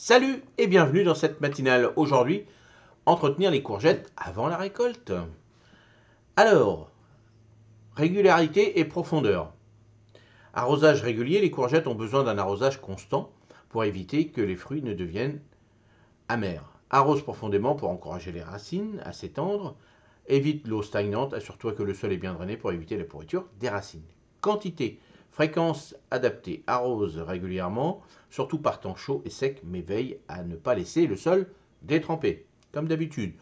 Salut et bienvenue dans cette matinale. Aujourd'hui, entretenir les courgettes avant la récolte. Alors, régularité et profondeur. Arrosage régulier, les courgettes ont besoin d'un arrosage constant pour éviter que les fruits ne deviennent amers. Arrose profondément pour encourager les racines à s'étendre. Évite l'eau stagnante, assure-toi que le sol est bien drainé pour éviter la pourriture des racines. Quantité Fréquence adaptée, arrose régulièrement, surtout par temps chaud et sec, mais veille à ne pas laisser le sol détrempé, comme d'habitude.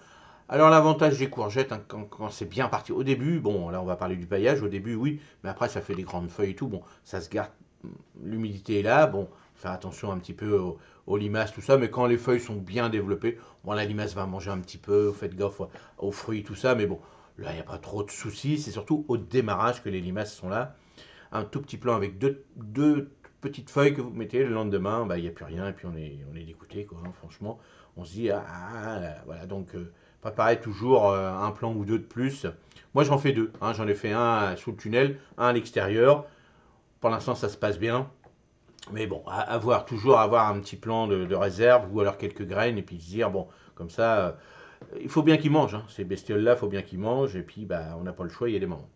Alors l'avantage des courgettes, hein, quand, c'est bien parti, au début, bon là on va parler du paillage, au début oui, mais après ça fait des grandes feuilles et tout, bon ça se garde, hmm, l'humidité est là, bon faire attention un petit peu aux, aux, limaces, tout ça, mais quand les feuilles sont bien développées, bon la limace va manger un petit peu, faites gaffe aux fruits, tout ça, mais bon là il n'y a pas trop de soucis, c'est surtout au démarrage que les limaces sont là, un tout petit plan avec deux, petites feuilles que vous mettez. Le lendemain, bah, il n'y a plus rien et puis on est, on est dégoûté. Quoi, hein, franchement, on se dit, ah, ah, ah voilà, donc euh, préparer préparez toujours euh, un plan ou deux de plus. Moi, j'en fais deux. Hein, j'en ai fait un sous le tunnel, un à l'extérieur. Pour l'instant, ça se passe bien. Mais bon, avoir toujours avoir un petit plan de, réserve ou alors quelques graines et puis se dire, bon, comme ça, euh, il faut bien qu'ils mangent. Hein. Ces bestioles-là, il faut bien qu'ils mangent. Et puis, bah, on n'a pas le choix, il y a des moments.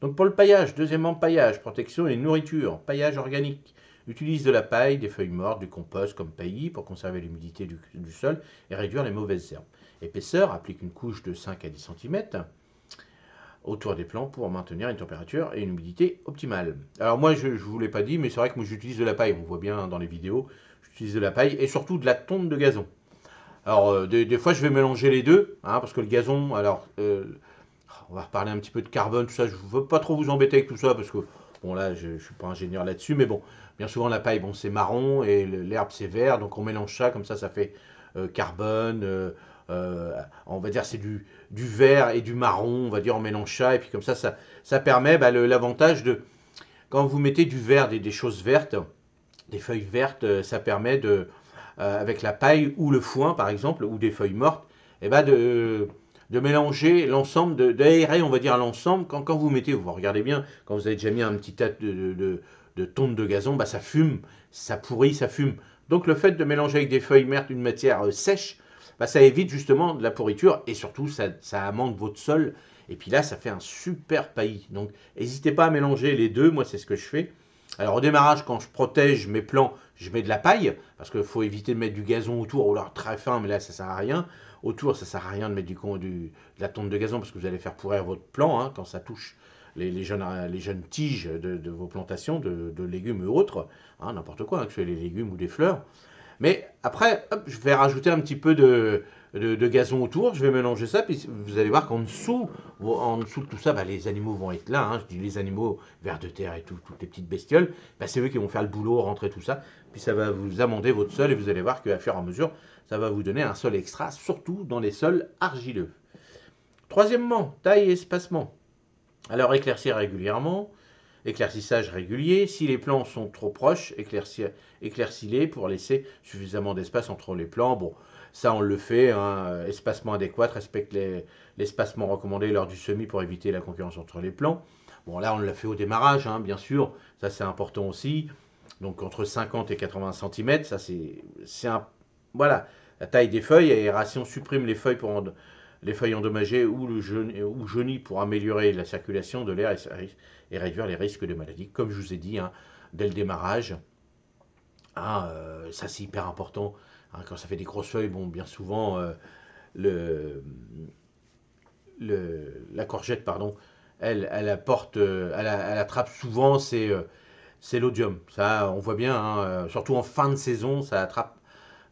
Donc pour le paillage, deuxièmement, paillage, protection et nourriture, paillage organique. Utilise de la paille, des feuilles mortes, du compost comme paillis pour conserver l'humidité du, sol et réduire les mauvaises herbes. Épaisseur, applique une couche de 5 à 10 cm autour des plants pour maintenir une température et une humidité optimale. Alors moi, je ne vous l'ai pas dit, mais c'est vrai que moi j'utilise de la paille, on voit bien dans les vidéos, j'utilise de la paille et surtout de la tonte de gazon. Alors euh, des, fois je vais mélanger les deux, hein, parce que le gazon, alors... Euh, on va reparler un petit peu de carbone, tout ça. Je ne veux pas trop vous embêter avec tout ça parce que, bon, là, je ne suis pas ingénieur là-dessus, mais bon, bien souvent, la paille, bon, c'est marron et l'herbe, c'est vert. Donc, on mélange ça, comme ça, ça fait euh, carbone. Euh, euh, on va dire c'est du, vert et du marron, on va dire on mélange ça, et puis comme ça, ça, permet bah, l'avantage de, quand vous mettez du vert, des, des choses vertes, des feuilles vertes, ça permet de, avec la paille ou le foin par exemple, ou des feuilles mortes, et eh ben, de, de mélanger l'ensemble, d'aérer, on va dire, l'ensemble. Quand, quand vous mettez, vous regardez bien, quand vous avez déjà mis un petit tas de, de, de, de gazon, bah, ça fume, ça pourrit, ça fume. Donc le fait de mélanger avec des feuilles mères une matière euh, sèche, bah, ça évite justement de la pourriture et surtout ça, ça amende votre sol. Et puis là, ça fait un super paillis. Donc n'hésitez pas à mélanger les deux, moi c'est ce que je fais. Alors au démarrage, quand je protège mes plants, je mets de la paille, parce qu'il faut éviter de mettre du gazon autour, ou alors très fin, mais là ça sert à rien. Autour, ça sert à rien de mettre du, de la tonte de gazon, parce que vous allez faire pourrir votre plant hein, quand ça touche les, jeunes, tiges de, vos plantations, de, légumes ou autres, hein, n'importe quoi, hein, que ce soit les légumes ou des fleurs. Mais après, hop, je vais rajouter un petit peu de, gazon autour, je vais mélanger ça, puis vous allez voir qu'en dessous, en dessous de tout ça, bah, les animaux vont être là. Hein. je dis les animaux, vers de terre et tout, toutes les petites bestioles, bah, c'est eux qui vont faire le boulot, rentrer tout ça, puis ça va vous amender votre sol, et vous allez voir qu'à fur et à mesure, ça va vous donner un sol extra, surtout dans les sols argileux. Troisièmement, taille et espacement. Alors éclaircir régulièrement, éclaircissage régulier. Si les plans sont trop proches, éclairci, les pour laisser suffisamment d'espace entre les plans. Bon, ça on le fait, hein, espacement adéquat, respecte l'espacement recommandé lors du semis pour éviter la concurrence entre les plans. Bon là on l'a fait au démarrage, hein, bien sûr, ça c'est important aussi. Donc entre 50 et 80 cm, ça c'est, un... Voilà, la taille des feuilles, et si on supprime les feuilles pour rendre, les feuilles endommagées ou, le ou jaunies pour améliorer la circulation de l'air et, réduire les risques de maladies. Comme je vous ai dit, hein, dès le démarrage, ah, euh, ça c'est hyper important. Hein, quand ça fait des grosses feuilles, bon, bien souvent, euh, le, le, la courgette, pardon, elle, elle apporte, euh, elle, attrape souvent c'est c'est l'odium. Ça, on voit bien, hein, surtout en fin de saison, ça attrape.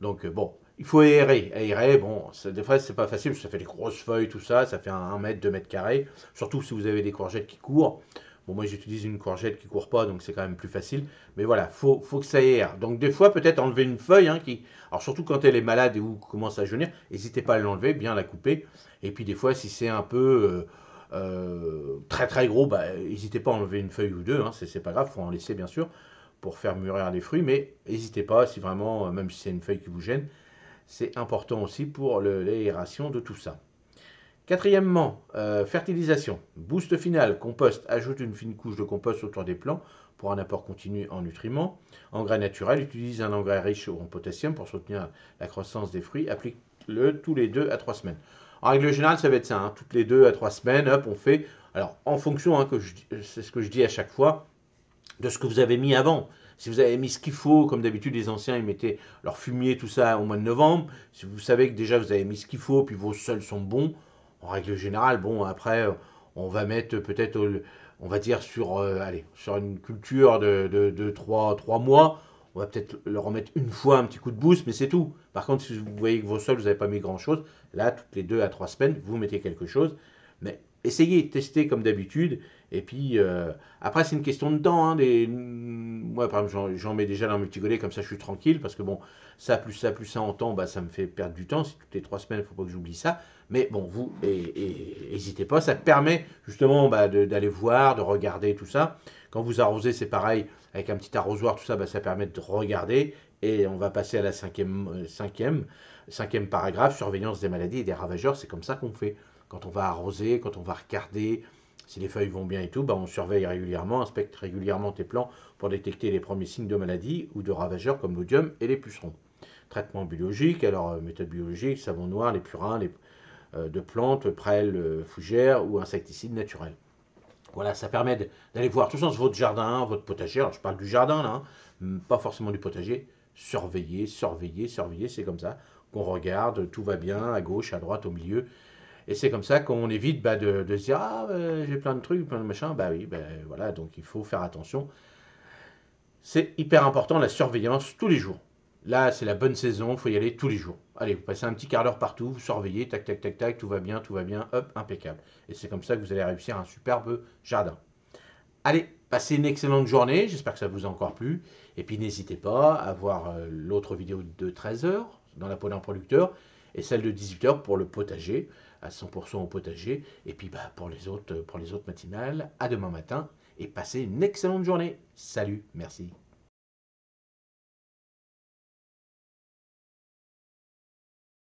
Donc, bon, il faut aérer. Aérer, bon, des fois, c'est pas facile, parce que ça fait des grosses feuilles, tout ça, ça fait un, mètre, 2 mètres carrés. Surtout si vous avez des courgettes qui courent. Bon, moi, j'utilise une courgette qui ne court pas, donc c'est quand même plus facile. Mais voilà, faut, faut que ça aère. Donc, des fois, peut-être enlever une feuille, hein, qui... Alors, surtout quand elle est malade et ou commence à jaunir, n'hésitez pas à l'enlever, bien la couper. Et puis, des fois, si c'est un peu... Euh, euh, très très gros, bah, n'hésitez pas à enlever une feuille ou deux, hein, c'est pas grave, faut en laisser bien sûr pour faire mûrir les fruits, mais n'hésitez pas si vraiment, euh, même si c'est une feuille qui vous gêne, c'est important aussi pour l'aération de tout ça. Quatrièmement, euh, fertilisation. Boost final, compost. Ajoute une fine couche de compost autour des plants pour un apport continu en nutriments. Engrais naturel, utilise un engrais riche en potassium pour soutenir la croissance des fruits. Applique-le tous les deux à trois semaines. En règle générale, ça va être ça. Hein. toutes les deux à trois semaines, hop, on fait. Alors, en fonction, hein, c'est ce que je dis à chaque fois, de ce que vous avez mis avant. Si vous avez mis ce qu'il faut, comme d'habitude, les anciens, ils mettaient leur fumier, tout ça, au mois de novembre. Si vous savez que déjà, vous avez mis ce qu'il faut, puis vos sols sont bons, en règle générale, bon, après, on va mettre peut-être, euh, on va dire, sur, euh, allez, sur une culture de, de, 3, mois, on va peut-être leur remettre une fois un petit coup de boost, mais c'est tout. Par contre, si vous voyez que vos sols, vous n'avez pas mis grand-chose, là, toutes les 2 à 3 semaines, vous mettez quelque chose. Mais essayez, testez comme d'habitude, et puis, euh, après, c'est une question de temps. Hein, mm, moi, par exemple, j'en mets déjà dans le petits comme ça, je suis tranquille, parce que bon, ça plus ça plus ça en temps, bah, ça me fait perdre du temps. Si toutes les trois semaines, il ne faut pas que j'oublie ça. Mais bon, vous, n'hésitez pas. Ça permet justement bah, d'aller voir, de regarder tout ça. Quand vous arrosez, c'est pareil. Avec un petit arrosoir, tout ça, bah, ça permet de regarder. Et on va passer à la cinquième, euh, cinquième, cinquième paragraphe, surveillance des maladies et des ravageurs. C'est comme ça qu'on fait. Quand on va arroser, quand on va regarder, si les feuilles vont bien et tout, bah, on surveille régulièrement, inspecte régulièrement tes plants pour détecter les premiers signes de maladie ou de ravageurs comme l'odium et les pucerons. Traitement biologique, alors euh, méthode biologique, savon noir, les purins les, euh, de plantes, prêles, euh, fougères ou insecticides naturels. Voilà, ça permet d'aller voir tout sens votre jardin, votre potager. Alors, je parle du jardin, là, hein. hum, pas forcément du potager. Surveiller, surveiller, surveiller, c'est comme ça qu'on regarde, tout va bien, à gauche, à droite, au milieu. Et c'est comme ça qu'on évite bah, de, se dire Ah, euh, j'ai plein de trucs, plein de machins. Bah oui, bah, voilà, donc il faut faire attention. C'est hyper important la surveillance tous les jours. Là, c'est la bonne saison, il faut y aller tous les jours. Allez, vous passez un petit quart d'heure partout, vous surveillez, tac, tac, tac, tac, tout va bien, tout va bien, hop, impeccable. Et c'est comme ça que vous allez réussir un superbe jardin. Allez, passez une excellente journée, j'espère que ça vous a encore plu. Et puis n'hésitez pas à voir euh, l'autre vidéo de 13h dans la peau d'un producteur et celle de 18h pour le potager, à 100% au potager. Et puis bah, pour, les autres, pour les autres matinales, à demain matin et passez une excellente journée. Salut, merci.